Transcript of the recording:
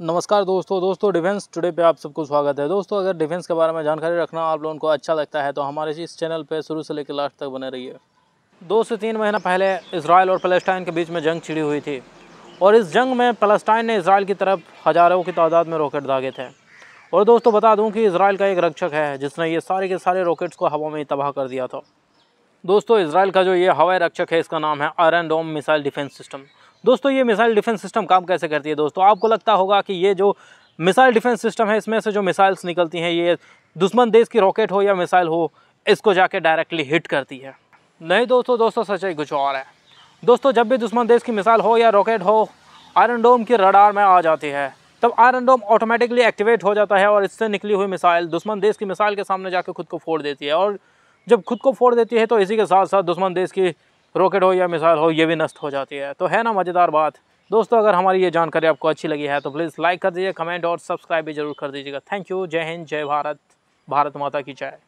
नमस्कार दोस्तों दोस्तों डिफेंस टुडे पे आप सबको स्वागत है दोस्तों अगर डिफेंस के बारे में जानकारी रखना आप लोगों को अच्छा लगता है तो हमारे इस चैनल पे शुरू से लेकर लास्ट तक बने रहिए दो से तीन महीना पहले इसराइल और फलस्टाइन के बीच में जंग छिड़ी हुई थी और इस जंग में फलस्टाइन ने इसराइल की तरफ हज़ारों की तादाद में रॉकेट दागे थे और दोस्तों बता दूँ कि इसराइल का एक रक्षक है जिसने ये सारे के सारे रॉकेट्स को हवा में तबाह कर दिया था दोस्तों इसराइल का जो ये हवाई रक्षक है इसका नाम है एन डोम मिसाइल डिफेंस सिस्टम दोस्तों ये मिसाइल डिफेंस सिस्टम काम कैसे करती है दोस्तों आपको लगता होगा कि ये जो मिसाइल डिफेंस सिस्टम है इसमें से जो मिसाइल्स निकलती हैं ये दुश्मन देश की रॉकेट हो या मिसाइल हो इसको जाके डायरेक्टली हिट करती है नहीं दोस्तों दोस्तों सच्चाई कुछ और है दोस्तों जब भी दुश्मन देश की मिसाइल हो या रॉकेट हो आयरन डोम की रडार में आ जाती है तब आयरन डोम ऑटोमेटिकली एक्टिवेट हो जाता है और इससे निकली हुई मिसाइल दुश्मन देश की मिसाइल के सामने जाकर खुद को फोड़ देती है और जब खुद को फोड़ देती है तो इसी के साथ साथ दुश्मन देश की रॉकेट हो या मिसाइल हो ये भी नष्ट हो जाती है तो है ना मज़ेदार बात दोस्तों अगर हमारी ये जानकारी आपको अच्छी लगी है तो प्लीज़ लाइक कर दीजिए कमेंट और सब्सक्राइब भी जरूर कर दीजिएगा थैंक यू जय हिंद जय भारत भारत माता की जय